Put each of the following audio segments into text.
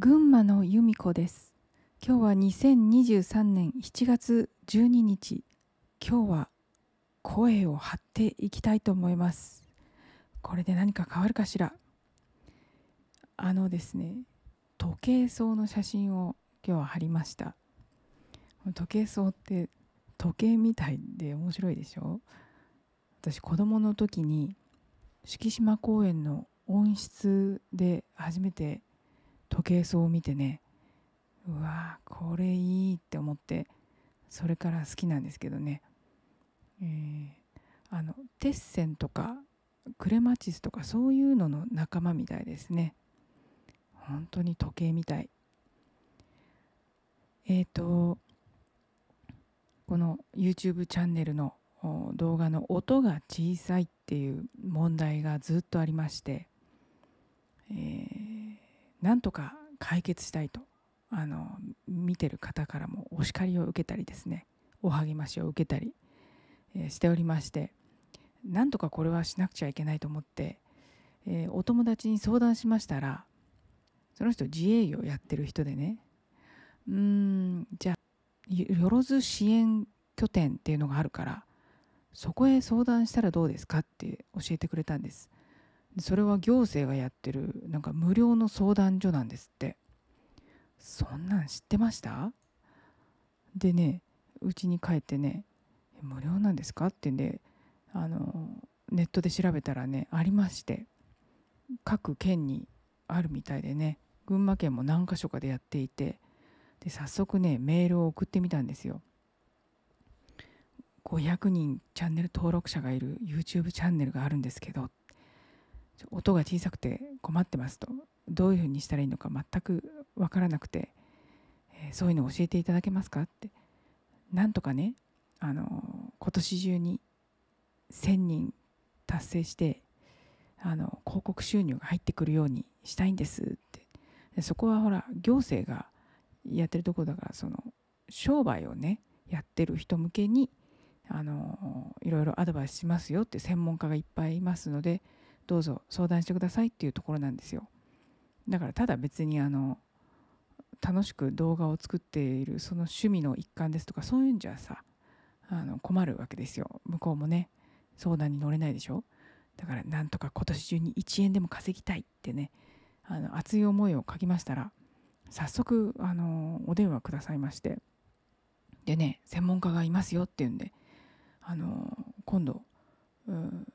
群馬の由美子です今日は2023年7月12日今日は声を張っていきたいと思いますこれで何か変わるかしらあのですね時計層の写真を今日は貼りました時計層って時計みたいで面白いでしょ私子供の時に敷島公園の温室で初めて時計層を見てねうわこれいいって思ってそれから好きなんですけどね、えー、あのテッセンとかクレマチスとかそういうのの仲間みたいですね本当に時計みたいえっ、ー、とこの YouTube チャンネルの動画の音が小さいっていう問題がずっとありまして、えーなんとか解決したいとあの見てる方からもお叱りを受けたりですねお励ましを受けたり、えしておりましてなんとかこれはしなくちゃいけないと思って、えお友達に相談しましたらその人自営業やってる人でねうーんじゃあよろず支援拠点っていうのがあるからそこへ相談したらどうですかって教えてくれたんです。それは行政がやってるなんか無料の相談所なんですってそんなん知ってましたでねうちに帰ってね「無料なんですか?」ってねあのネットで調べたらねありまして各県にあるみたいでね群馬県も何か所かでやっていてで早速ねメールを送ってみたんですよ。500人チャンネル登録者がいる YouTube チャンネルがあるんですけどっ音が小さくて困ってますとどういうふうにしたらいいのか全く分からなくて、えー、そういうのを教えていただけますかってなんとかねあの今年中に1,000人達成してあの広告収入が入ってくるようにしたいんですってでそこはほら行政がやってるとこだからその商売をねやってる人向けにあのいろいろアドバイスしますよって専門家がいっぱいいますので。どうぞ相談してくださいっていうところなんですよだからただ別にあの楽しく動画を作っているその趣味の一環ですとかそういうんじゃさあの困るわけですよ向こうもね相談に乗れないでしょだからなんとか今年中に1円でも稼ぎたいってねあの熱い思いをかきましたら早速あのお電話くださいましてでね専門家がいますよっていうんであの今度、うん、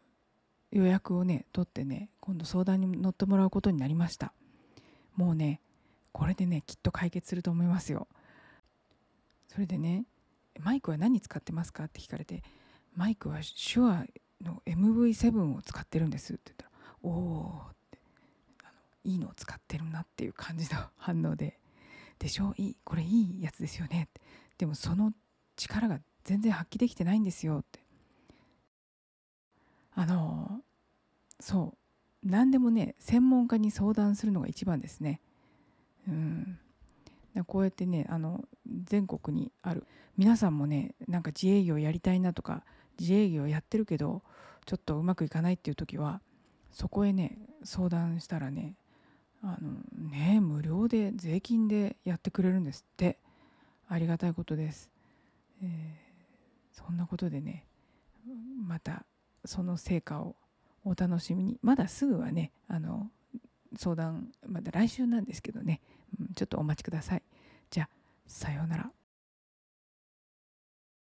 予約をね取ってね今度相談に乗ってもらうことになりましたもうねこれでねきっと解決すると思いますよそれでねマイクは何使ってますかって聞かれてマイクは手話の MV7 を使ってるんですって言ったらおおっていいのを使ってるなっていう感じの反応ででしょいいこれいいやつですよねってでもその力が全然発揮できてないんですよってあのそう何でもね専門家に相談するのが一番ですね。うんこうやってねあの全国にある皆さんもねなんか自営業やりたいなとか自営業やってるけどちょっとうまくいかないっていう時はそこへね相談したらねあのね無料で税金でやってくれるんですってありがたいことです、えー、そんなことでねまたその成果をお楽しみにまだすぐはねあの相談まだ来週なんですけどね、うん、ちょっとお待ちくださいじゃあさようなら